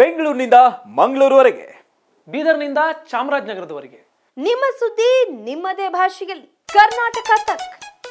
ಬೆಂಗಳೂರಿನಿಂದ ಮಂಗಳೂರುವರೆಗೆ ಬೀದರ್ನಿಂದ ಚಾಮರಾಜನಗರದವರೆಗೆ ನಿಮ್ಮ ಸುದ್ದಿ ನಿಮ್ಮದೇ ಭಾಷೆಯಲ್ಲಿ ಕರ್ನಾಟಕ ತಕ್